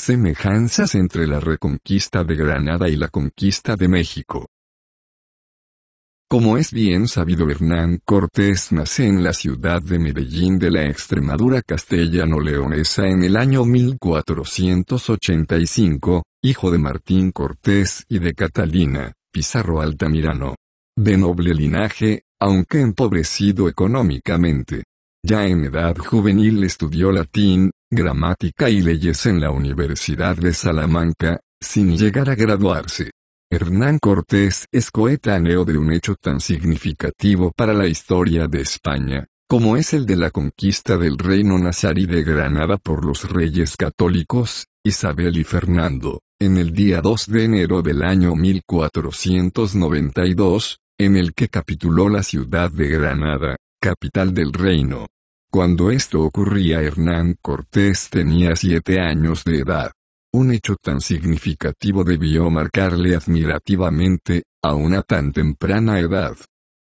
Semejanzas entre la reconquista de Granada y la conquista de México. Como es bien sabido, Hernán Cortés nace en la ciudad de Medellín de la Extremadura castellano-leonesa en el año 1485, hijo de Martín Cortés y de Catalina, Pizarro Altamirano. De noble linaje, aunque empobrecido económicamente. Ya en edad juvenil estudió latín, Gramática y Leyes en la Universidad de Salamanca, sin llegar a graduarse. Hernán Cortés es coetáneo de un hecho tan significativo para la historia de España, como es el de la conquista del reino nazarí de Granada por los reyes católicos, Isabel y Fernando, en el día 2 de enero del año 1492, en el que capituló la ciudad de Granada, capital del reino. Cuando esto ocurría Hernán Cortés tenía siete años de edad. Un hecho tan significativo debió marcarle admirativamente, a una tan temprana edad.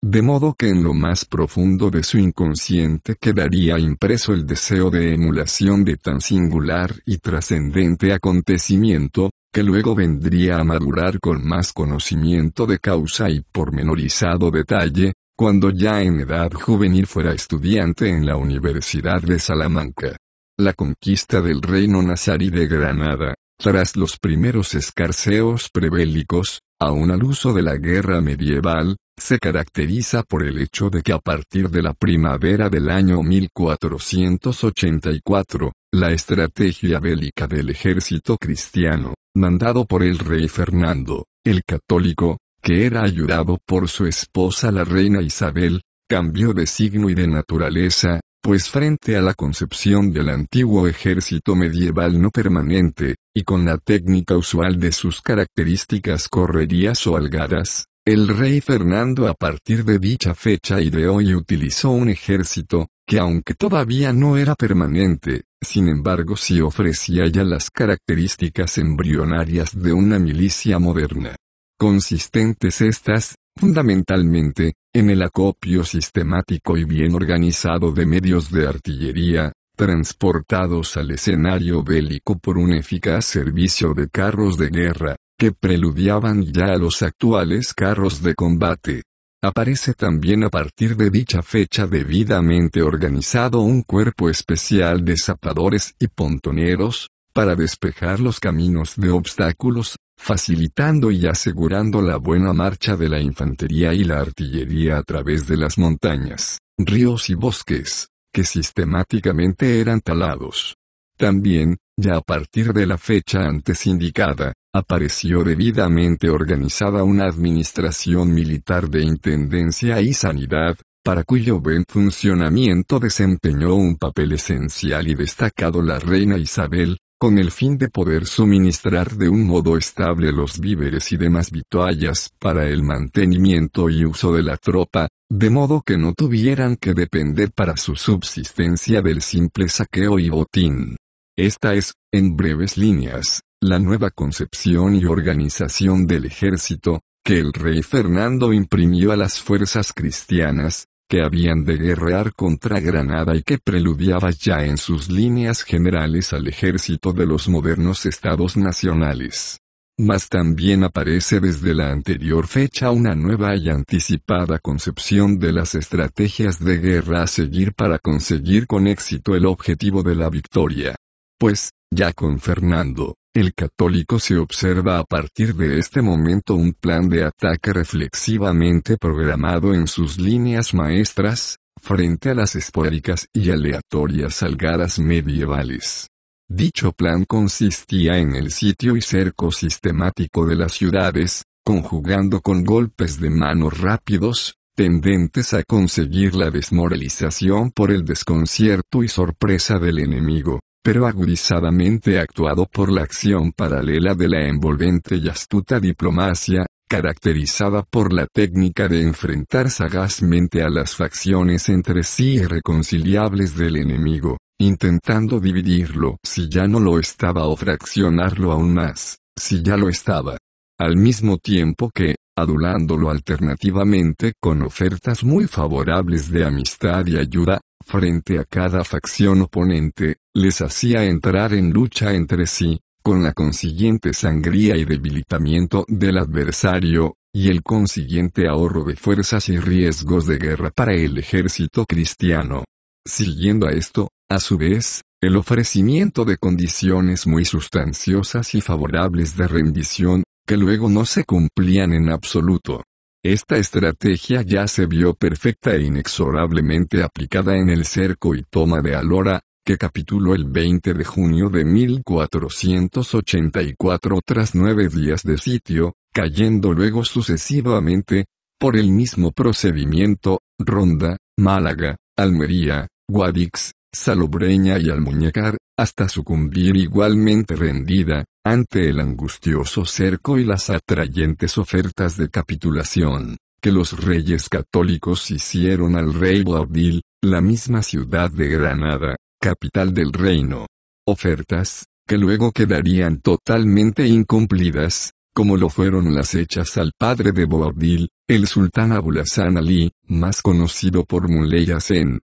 De modo que en lo más profundo de su inconsciente quedaría impreso el deseo de emulación de tan singular y trascendente acontecimiento, que luego vendría a madurar con más conocimiento de causa y pormenorizado detalle, cuando ya en edad juvenil fuera estudiante en la Universidad de Salamanca. La conquista del reino nazarí de Granada, tras los primeros escarceos prebélicos, aún al uso de la guerra medieval, se caracteriza por el hecho de que a partir de la primavera del año 1484, la estrategia bélica del ejército cristiano, mandado por el rey Fernando, el católico, que era ayudado por su esposa la reina Isabel, cambió de signo y de naturaleza, pues frente a la concepción del antiguo ejército medieval no permanente, y con la técnica usual de sus características correrías o algadas, el rey Fernando a partir de dicha fecha y de hoy utilizó un ejército, que aunque todavía no era permanente, sin embargo sí ofrecía ya las características embrionarias de una milicia moderna consistentes estas, fundamentalmente, en el acopio sistemático y bien organizado de medios de artillería, transportados al escenario bélico por un eficaz servicio de carros de guerra, que preludiaban ya a los actuales carros de combate. Aparece también a partir de dicha fecha debidamente organizado un cuerpo especial de zapadores y pontoneros, para despejar los caminos de obstáculos, facilitando y asegurando la buena marcha de la infantería y la artillería a través de las montañas, ríos y bosques, que sistemáticamente eran talados. También, ya a partir de la fecha antes indicada, apareció debidamente organizada una administración militar de intendencia y sanidad, para cuyo buen funcionamiento desempeñó un papel esencial y destacado la reina Isabel, con el fin de poder suministrar de un modo estable los víveres y demás vituallas para el mantenimiento y uso de la tropa, de modo que no tuvieran que depender para su subsistencia del simple saqueo y botín. Esta es, en breves líneas, la nueva concepción y organización del ejército, que el rey Fernando imprimió a las fuerzas cristianas, habían de guerrear contra Granada y que preludiaba ya en sus líneas generales al ejército de los modernos estados nacionales. Mas también aparece desde la anterior fecha una nueva y anticipada concepción de las estrategias de guerra a seguir para conseguir con éxito el objetivo de la victoria. Pues, ya con Fernando, el católico se observa a partir de este momento un plan de ataque reflexivamente programado en sus líneas maestras, frente a las esporádicas y aleatorias algaras medievales. Dicho plan consistía en el sitio y cerco sistemático de las ciudades, conjugando con golpes de mano rápidos, tendentes a conseguir la desmoralización por el desconcierto y sorpresa del enemigo pero agudizadamente actuado por la acción paralela de la envolvente y astuta diplomacia, caracterizada por la técnica de enfrentar sagazmente a las facciones entre sí irreconciliables del enemigo, intentando dividirlo si ya no lo estaba o fraccionarlo aún más, si ya lo estaba. Al mismo tiempo que, adulándolo alternativamente con ofertas muy favorables de amistad y ayuda, frente a cada facción oponente, les hacía entrar en lucha entre sí, con la consiguiente sangría y debilitamiento del adversario, y el consiguiente ahorro de fuerzas y riesgos de guerra para el ejército cristiano. Siguiendo a esto, a su vez, el ofrecimiento de condiciones muy sustanciosas y favorables de rendición, que luego no se cumplían en absoluto, esta estrategia ya se vio perfecta e inexorablemente aplicada en el cerco y toma de Alora, que capituló el 20 de junio de 1484 tras nueve días de sitio, cayendo luego sucesivamente, por el mismo procedimiento, Ronda, Málaga, Almería, Guadix, Salobreña y Almuñecar, hasta sucumbir igualmente rendida, ante el angustioso cerco y las atrayentes ofertas de capitulación, que los reyes católicos hicieron al rey Boabdil, la misma ciudad de Granada, capital del reino. Ofertas, que luego quedarían totalmente incumplidas, como lo fueron las hechas al padre de Boabdil, el sultán Abul Ali, más conocido por Muley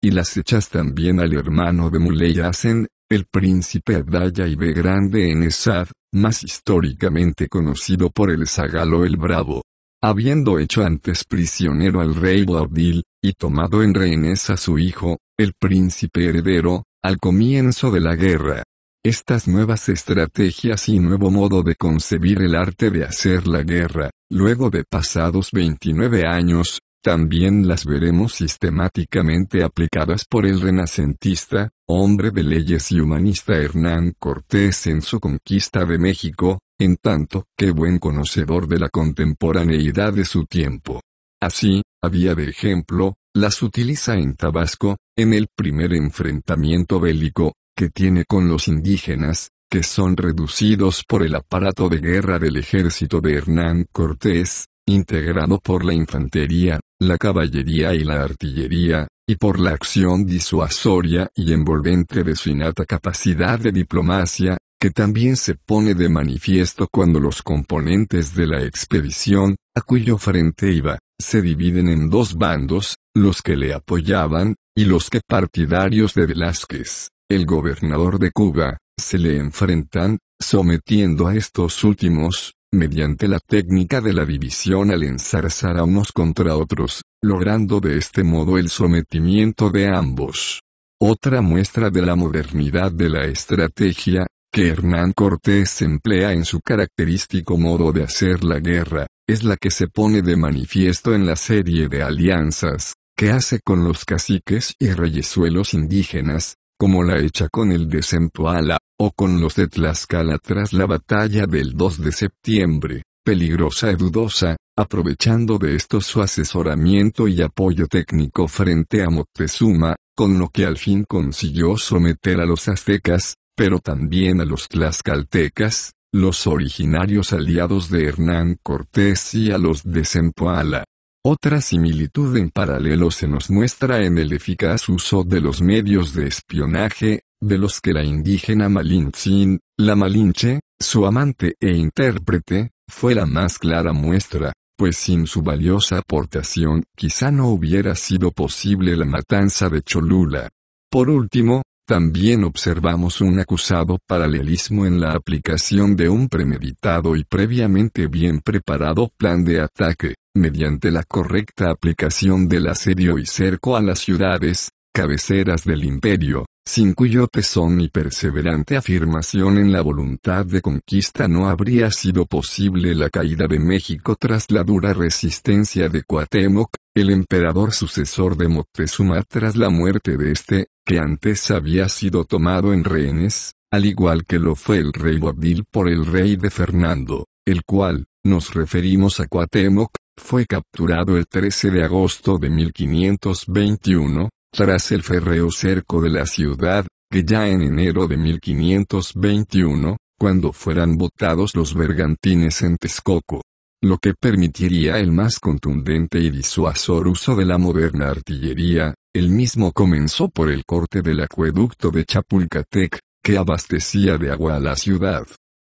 y las hechas también al hermano de Muley el príncipe Abdaya y B Grande en Esad, más históricamente conocido por el Zagalo el Bravo. Habiendo hecho antes prisionero al rey Baudil, y tomado en rehenes a su hijo, el príncipe heredero, al comienzo de la guerra. Estas nuevas estrategias y nuevo modo de concebir el arte de hacer la guerra, luego de pasados 29 años, también las veremos sistemáticamente aplicadas por el renacentista, hombre de leyes y humanista Hernán Cortés en su conquista de México, en tanto que buen conocedor de la contemporaneidad de su tiempo. Así, había de ejemplo, las utiliza en Tabasco, en el primer enfrentamiento bélico, que tiene con los indígenas, que son reducidos por el aparato de guerra del ejército de Hernán Cortés, integrado por la infantería, la caballería y la artillería, y por la acción disuasoria y envolvente de su innata capacidad de diplomacia, que también se pone de manifiesto cuando los componentes de la expedición, a cuyo frente iba, se dividen en dos bandos, los que le apoyaban, y los que partidarios de Velázquez, el gobernador de Cuba, se le enfrentan, sometiendo a estos últimos, mediante la técnica de la división al ensarzar a unos contra otros, logrando de este modo el sometimiento de ambos. Otra muestra de la modernidad de la estrategia, que Hernán Cortés emplea en su característico modo de hacer la guerra, es la que se pone de manifiesto en la serie de alianzas, que hace con los caciques y reyesuelos indígenas, como la hecha con el de o con los de Tlaxcala tras la batalla del 2 de septiembre, peligrosa y dudosa, aprovechando de esto su asesoramiento y apoyo técnico frente a Moctezuma, con lo que al fin consiguió someter a los aztecas, pero también a los tlaxcaltecas, los originarios aliados de Hernán Cortés y a los de Zempoala. Otra similitud en paralelo se nos muestra en el eficaz uso de los medios de espionaje, de los que la indígena Malintzin, la Malinche, su amante e intérprete, fue la más clara muestra, pues sin su valiosa aportación quizá no hubiera sido posible la matanza de Cholula. Por último, también observamos un acusado paralelismo en la aplicación de un premeditado y previamente bien preparado plan de ataque, mediante la correcta aplicación del asedio y cerco a las ciudades, cabeceras del imperio, sin cuyo tesón y perseverante afirmación en la voluntad de conquista no habría sido posible la caída de México tras la dura resistencia de Cuauhtémoc, el emperador sucesor de Moctezuma tras la muerte de este, que antes había sido tomado en rehenes, al igual que lo fue el rey Boabdil por el rey de Fernando, el cual, nos referimos a Cuauhtémoc, fue capturado el 13 de agosto de 1521, tras el ferreo cerco de la ciudad, que ya en enero de 1521, cuando fueran botados los bergantines en Texcoco, lo que permitiría el más contundente y disuasor uso de la moderna artillería, el mismo comenzó por el corte del acueducto de Chapulcatec, que abastecía de agua a la ciudad.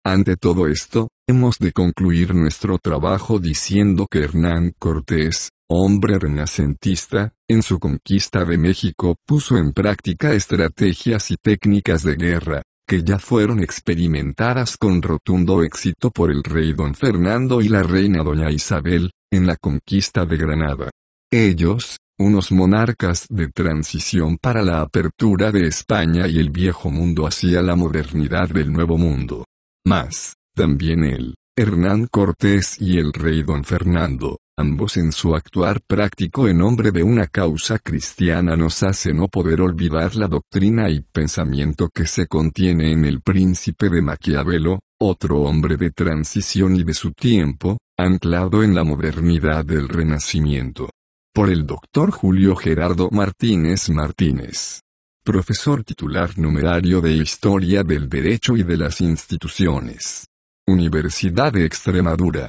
Ante todo esto, hemos de concluir nuestro trabajo diciendo que Hernán Cortés, hombre renacentista, en su conquista de México puso en práctica estrategias y técnicas de guerra, que ya fueron experimentadas con rotundo éxito por el rey don Fernando y la reina doña Isabel, en la conquista de Granada. Ellos, unos monarcas de transición para la apertura de España y el viejo mundo hacia la modernidad del nuevo mundo. Mas, también él, Hernán Cortés y el rey don Fernando, ambos en su actuar práctico en nombre de una causa cristiana nos hace no poder olvidar la doctrina y pensamiento que se contiene en el príncipe de Maquiavelo, otro hombre de transición y de su tiempo, anclado en la modernidad del Renacimiento. Por el doctor Julio Gerardo Martínez Martínez. Profesor titular numerario de Historia del Derecho y de las Instituciones. Universidad de Extremadura.